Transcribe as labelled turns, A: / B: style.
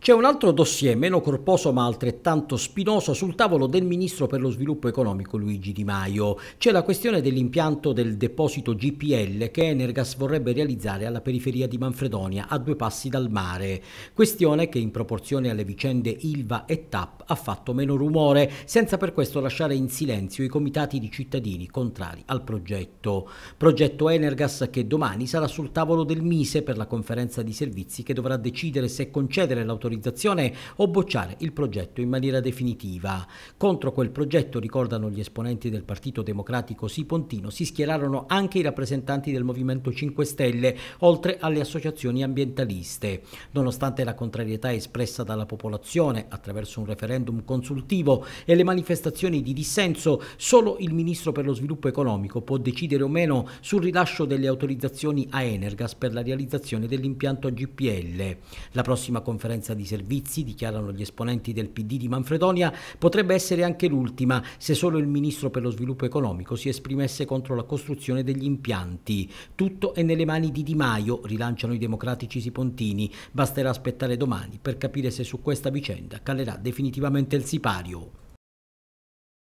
A: C'è un altro dossier meno corposo ma altrettanto spinoso sul tavolo del ministro per lo sviluppo economico Luigi Di Maio. C'è la questione dell'impianto del deposito GPL che Energas vorrebbe realizzare alla periferia di Manfredonia, a due passi dal mare. Questione che in proporzione alle vicende Ilva e TAP ha fatto meno rumore, senza per questo lasciare in silenzio i comitati di cittadini contrari al progetto. Progetto Energas che domani sarà sul tavolo del Mise per la conferenza di servizi che dovrà decidere se concedere l'autorizzazione l'autorizzazione o bocciare il progetto in maniera definitiva. Contro quel progetto, ricordano gli esponenti del Partito Democratico Sipontino, si schierarono anche i rappresentanti del Movimento 5 Stelle, oltre alle associazioni ambientaliste. Nonostante la contrarietà espressa dalla popolazione attraverso un referendum consultivo e le manifestazioni di dissenso, solo il Ministro per lo Sviluppo Economico può decidere o meno sul rilascio delle autorizzazioni a Energas per la realizzazione dell'impianto GPL. La prossima conferenza di di servizi, dichiarano gli esponenti del PD di Manfredonia, potrebbe essere anche l'ultima se solo il ministro per lo sviluppo economico si esprimesse contro la costruzione degli impianti. Tutto è nelle mani di Di Maio, rilanciano i democratici sipontini. Basterà aspettare domani per capire se su questa vicenda calerà definitivamente il sipario.